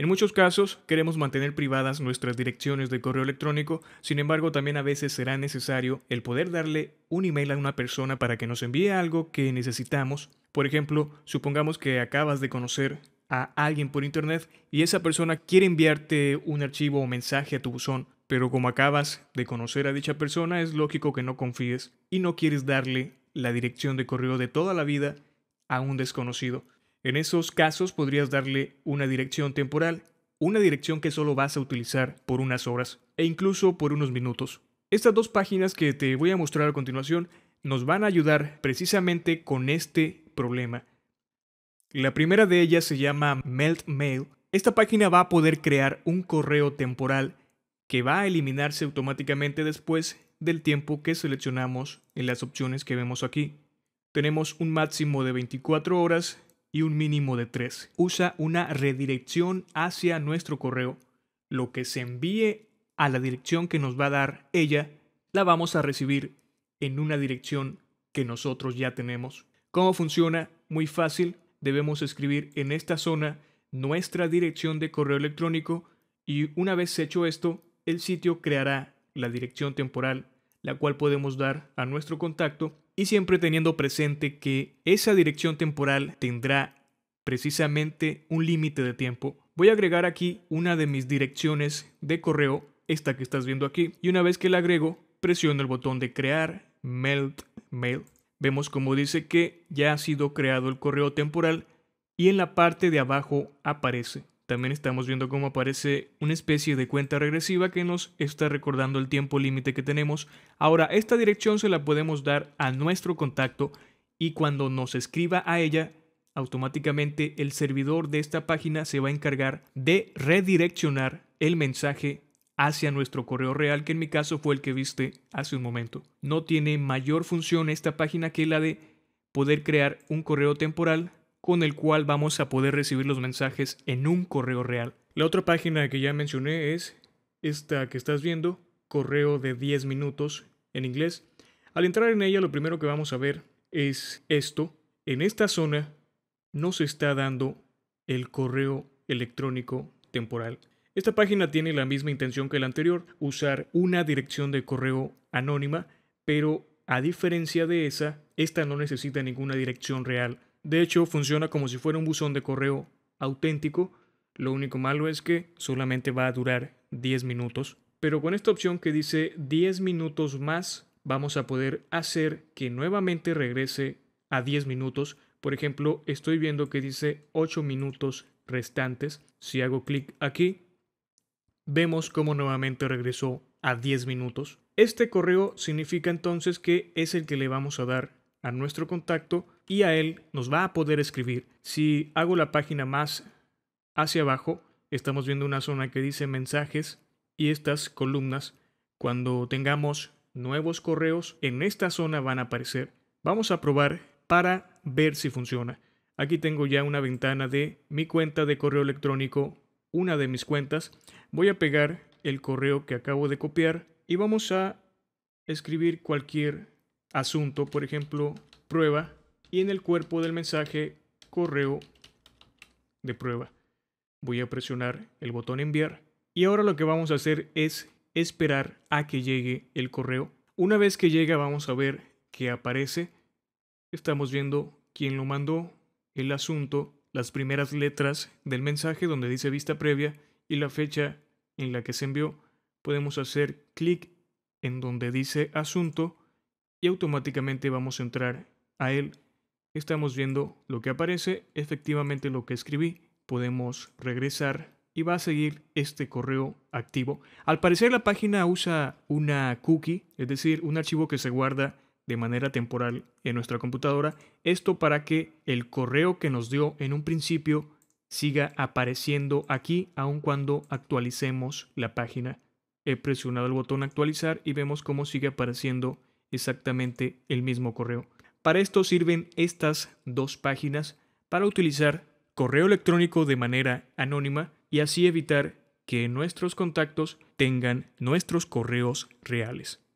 En muchos casos, queremos mantener privadas nuestras direcciones de correo electrónico, sin embargo, también a veces será necesario el poder darle un email a una persona para que nos envíe algo que necesitamos. Por ejemplo, supongamos que acabas de conocer a alguien por internet y esa persona quiere enviarte un archivo o mensaje a tu buzón, pero como acabas de conocer a dicha persona, es lógico que no confíes y no quieres darle la dirección de correo de toda la vida a un desconocido. En esos casos podrías darle una dirección temporal, una dirección que solo vas a utilizar por unas horas e incluso por unos minutos. Estas dos páginas que te voy a mostrar a continuación nos van a ayudar precisamente con este problema. La primera de ellas se llama Melt Mail. Esta página va a poder crear un correo temporal que va a eliminarse automáticamente después del tiempo que seleccionamos en las opciones que vemos aquí. Tenemos un máximo de 24 horas y un mínimo de 3. Usa una redirección hacia nuestro correo. Lo que se envíe a la dirección que nos va a dar ella, la vamos a recibir en una dirección que nosotros ya tenemos. ¿Cómo funciona? Muy fácil. Debemos escribir en esta zona nuestra dirección de correo electrónico y una vez hecho esto, el sitio creará la dirección temporal, la cual podemos dar a nuestro contacto y siempre teniendo presente que esa dirección temporal tendrá precisamente un límite de tiempo, voy a agregar aquí una de mis direcciones de correo, esta que estás viendo aquí, y una vez que la agrego, presiono el botón de crear Mail, mail. Vemos como dice que ya ha sido creado el correo temporal y en la parte de abajo aparece también estamos viendo cómo aparece una especie de cuenta regresiva que nos está recordando el tiempo límite que tenemos. Ahora, esta dirección se la podemos dar a nuestro contacto y cuando nos escriba a ella, automáticamente el servidor de esta página se va a encargar de redireccionar el mensaje hacia nuestro correo real, que en mi caso fue el que viste hace un momento. No tiene mayor función esta página que la de poder crear un correo temporal con el cual vamos a poder recibir los mensajes en un correo real. La otra página que ya mencioné es esta que estás viendo, correo de 10 minutos en inglés. Al entrar en ella lo primero que vamos a ver es esto. En esta zona nos está dando el correo electrónico temporal. Esta página tiene la misma intención que la anterior, usar una dirección de correo anónima, pero a diferencia de esa, esta no necesita ninguna dirección real. De hecho, funciona como si fuera un buzón de correo auténtico. Lo único malo es que solamente va a durar 10 minutos. Pero con esta opción que dice 10 minutos más, vamos a poder hacer que nuevamente regrese a 10 minutos. Por ejemplo, estoy viendo que dice 8 minutos restantes. Si hago clic aquí, vemos cómo nuevamente regresó a 10 minutos. Este correo significa entonces que es el que le vamos a dar nuestro contacto y a él nos va a poder escribir. Si hago la página más hacia abajo, estamos viendo una zona que dice mensajes y estas columnas, cuando tengamos nuevos correos, en esta zona van a aparecer. Vamos a probar para ver si funciona. Aquí tengo ya una ventana de mi cuenta de correo electrónico, una de mis cuentas. Voy a pegar el correo que acabo de copiar y vamos a escribir cualquier asunto, por ejemplo, prueba, y en el cuerpo del mensaje correo de prueba. Voy a presionar el botón enviar y ahora lo que vamos a hacer es esperar a que llegue el correo. Una vez que llega vamos a ver que aparece. Estamos viendo quién lo mandó, el asunto, las primeras letras del mensaje donde dice vista previa y la fecha en la que se envió. Podemos hacer clic en donde dice asunto y automáticamente vamos a entrar a él. Estamos viendo lo que aparece, efectivamente lo que escribí. Podemos regresar y va a seguir este correo activo. Al parecer la página usa una cookie, es decir, un archivo que se guarda de manera temporal en nuestra computadora. Esto para que el correo que nos dio en un principio siga apareciendo aquí aun cuando actualicemos la página. He presionado el botón actualizar y vemos cómo sigue apareciendo exactamente el mismo correo. Para esto sirven estas dos páginas para utilizar correo electrónico de manera anónima y así evitar que nuestros contactos tengan nuestros correos reales.